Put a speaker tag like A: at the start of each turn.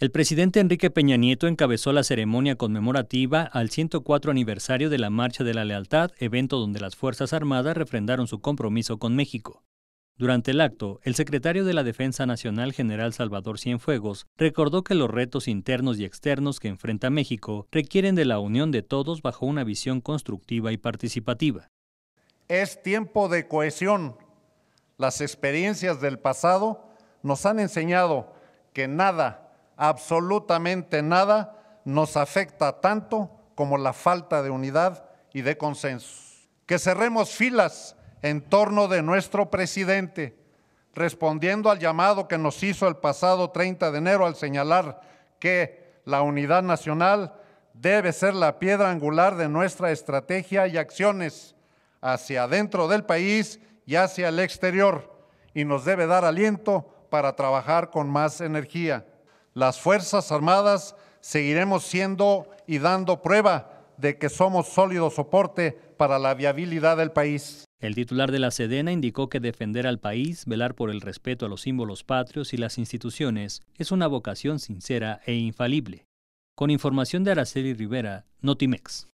A: El presidente Enrique Peña Nieto encabezó la ceremonia conmemorativa al 104 aniversario de la Marcha de la Lealtad, evento donde las Fuerzas Armadas refrendaron su compromiso con México. Durante el acto, el secretario de la Defensa Nacional General Salvador Cienfuegos recordó que los retos internos y externos que enfrenta México requieren de la unión de todos bajo una visión constructiva y participativa.
B: Es tiempo de cohesión. Las experiencias del pasado nos han enseñado que nada absolutamente nada nos afecta tanto como la falta de unidad y de consenso. Que cerremos filas en torno de nuestro presidente, respondiendo al llamado que nos hizo el pasado 30 de enero al señalar que la unidad nacional debe ser la piedra angular de nuestra estrategia y acciones hacia adentro del país y hacia el exterior, y nos debe dar aliento para trabajar con más energía las Fuerzas Armadas seguiremos siendo y dando prueba de que somos sólido soporte para la viabilidad del país.
A: El titular de la Sedena indicó que defender al país, velar por el respeto a los símbolos patrios y las instituciones es una vocación sincera e infalible. Con información de Araceli Rivera, Notimex.